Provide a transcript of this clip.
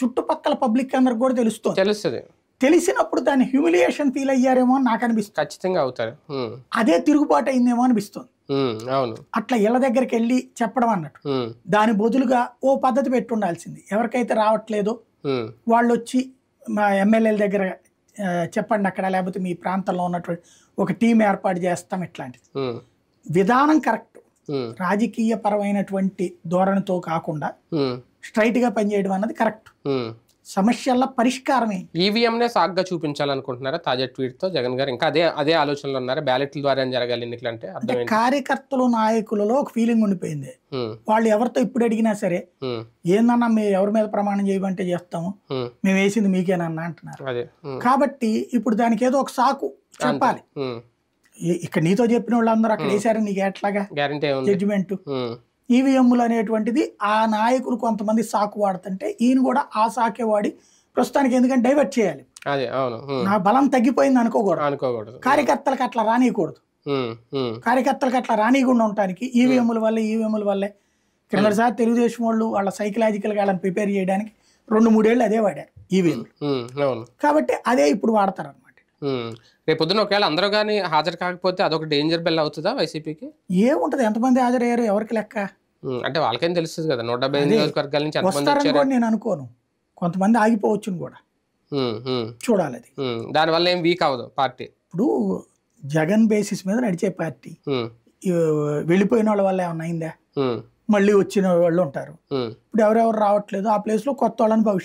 చుట్టుపక్కల పబ్లిక్ అందరికి కూడా తెలుస్తుంది తెలుస్తుంది తెలిసినప్పుడు దాన్ని హ్యూమిలియేషన్ ఫీల్ అయ్యారేమో అని నాకు అనిపిస్తుంది ఖచ్చితంగా అవుతారు అదే తిరుగుబాటు అయిందేమో అనిపిస్తుంది అవును అట్లా ఇళ్ళ దగ్గరికి వెళ్ళి చెప్పడం అన్నట్టు దాని బదులుగా ఓ పద్ధతి పెట్టి ఉండాల్సింది ఎవరికైతే రావట్లేదో వాళ్ళు వచ్చి మా ఎమ్మెల్యేల దగ్గర చెప్పండి అక్కడ లేకపోతే మీ ప్రాంతంలో ఉన్నటువంటి ఒక టీం ఏర్పాటు చేస్తాం ఇట్లాంటిది విధానం కరెక్ట్ రాజకీయ పరమైనటువంటి ధోరణితో కాకుండా స్ట్రైట్ గా పనిచేయడం అన్నది కరెక్ట్ సమస్యల పరిష్కారమే నే సాగ్గా చూపించాలనుకుంటున్నారా తాజా ట్వీట్ తో జగన్ గారు ఇంకా అదే అదే ఆలోచనలు ఉన్నారు బ్యాలెట్ల ద్వారా జరగాలి ఎన్నికలు అంటే కార్యకర్తలు నాయకులలో ఒక ఫీలింగ్ ఉండిపోయింది వాళ్ళు ఎవరితో ఇప్పుడు అడిగినా సరే ఏందన్నా మేము ఎవరి మీద ప్రమాణం చేయమంటే చేస్తాము మేము వేసింది మీకేనన్నా అంటున్నారు కాబట్టి ఇప్పుడు దానికి ఏదో ఒక సాకు చెప్పాలి ఇక్కడ నీతో చెప్పిన వాళ్ళందరూ అక్కడ వేసారు నీకు ఎట్లాగా జడ్జిమెంట్ ఈవీఎంలు అనేటువంటిది ఆ నాయకులు కొంతమంది సాకు వాడుతుంటే ఈయన కూడా ఆ సాకే వాడి ప్రస్తుతానికి ఎందుకంటే డైవర్ట్ చేయాలి నా బలం తగ్గిపోయింది అనుకోకూడదు అనుకోకూడదు కార్యకర్తలకు అట్లా రానియకూడదు కార్యకర్తలకు అట్లా రానియకుండా ఉండటానికి ఈవీఎంల వల్ల ఈవీఎంల వల్లే క్రిందసారి తెలుగుదేశం వాళ్ళు వాళ్ళ సైకలాజికల్గా వాళ్ళని ప్రిపేర్ చేయడానికి రెండు మూడేళ్ళు అదే వాడారు ఈవీఎంలు కాబట్టి అదే ఇప్పుడు వాడతారు రేపు పొద్దున ఒకవేళ అందరూ కానీ హాజరు కాకపోతే అదొక డేంజర్ బెల్ అవుతుందా వైసీపీకి ఏముంటది ఎంతమంది హాజరయ్యారు ఎవరికి లెక్క అంటే వాళ్ళకేం తెలుస్తుంది కదా నూట డెబ్బై నియోజకవర్గాల నుంచి నేను అనుకోను కొంతమంది ఆగిపోవచ్చు కూడా చూడాలి అది దానివల్ల ఏం వీక్ అవ్వదు పార్టీ ఇప్పుడు జగన్ బేసిస్ మీద నడిచే పార్టీ వెళ్ళిపోయిన వాళ్ళ వల్ల ఏమన్నా అయిందా మళ్ళీ వచ్చిన వాళ్ళు ఉంటారు ఇప్పుడు ఎవరెవరు రావట్లేదు ఆ ప్లేస్ లో కొత్త వాళ్ళని